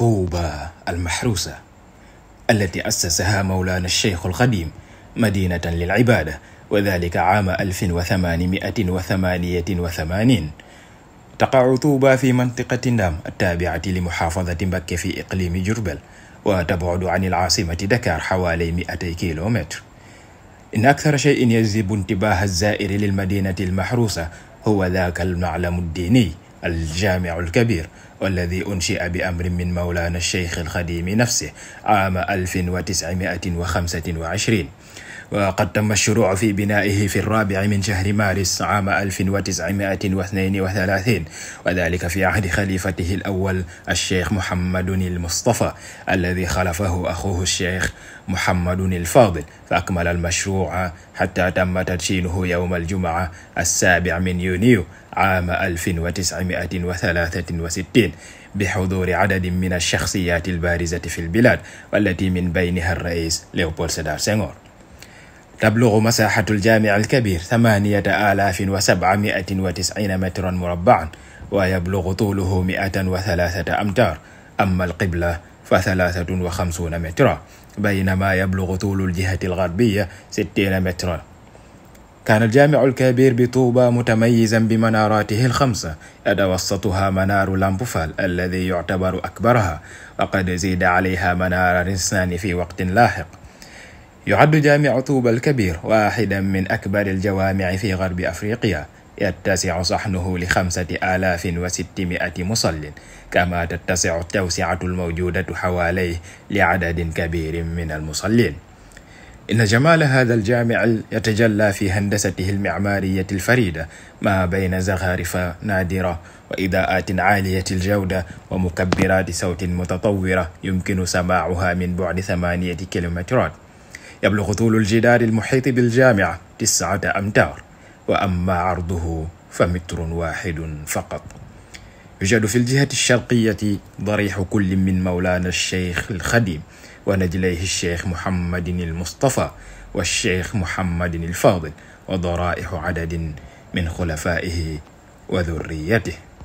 طوبى المحروسة التي أسسها مولانا الشيخ القديم مدينة للعبادة وذلك عام 1888 تقع طوبى في منطقة النام التابعة لمحافظة مكة في إقليم جربل وتبعد عن العاصمة دكار حوالي 200 كيلومتر إن أكثر شيء يجذب انتباه الزائر للمدينة المحروسة هو ذاك المعلم الديني الجامع الكبير والذي أنشئ بأمر من مولانا الشيخ الخديم نفسه عام 1925 وقد تم الشروع في بنائه في الرابع من شهر مارس عام 1932 وذلك في عهد خليفته الأول الشيخ محمد المصطفى الذي خلفه أخوه الشيخ محمد الفاضل فأكمل المشروع حتى تم تدشينه يوم الجمعة السابع من يونيو عام 1963 الليل بحضور عدد من الشخصيات البارزة في البلاد والتي من بينها الرئيس ليوبول سيدار سينغور تبلغ مساحة الجامع الكبير 8790 مترا مربعا ويبلغ طوله 103 أمتار أما القبلة فثلاثة وخمسون مترا بينما يبلغ طول الجهة الغربية ستين مترا كان الجامع الكبير بطوبة متميزا بمناراته الخمسة يتوسطها منار لامبوفال الذي يعتبر أكبرها وقد زيد عليها منار رنسان في وقت لاحق يعد جامع طوبة الكبير واحدا من أكبر الجوامع في غرب أفريقيا يتسع صحنه لخمسة آلاف وستمائة مصل كما تتسع التوسعة الموجودة حواليه لعدد كبير من المصلين إن جمال هذا الجامع يتجلى في هندسته المعمارية الفريدة ما بين زخارف نادرة وإضاءات عالية الجودة ومكبرات صوت متطورة يمكن سماعها من بعد ثمانية كيلومترات يبلغ طول الجدار المحيط بالجامعة تسعة أمتار وأما عرضه فمتر واحد فقط يوجد في الجهة الشرقية ضريح كل من مولانا الشيخ الخديم ونجليه الشيخ محمد المصطفى والشيخ محمد الفاضل وضرائح عدد من خلفائه وذريته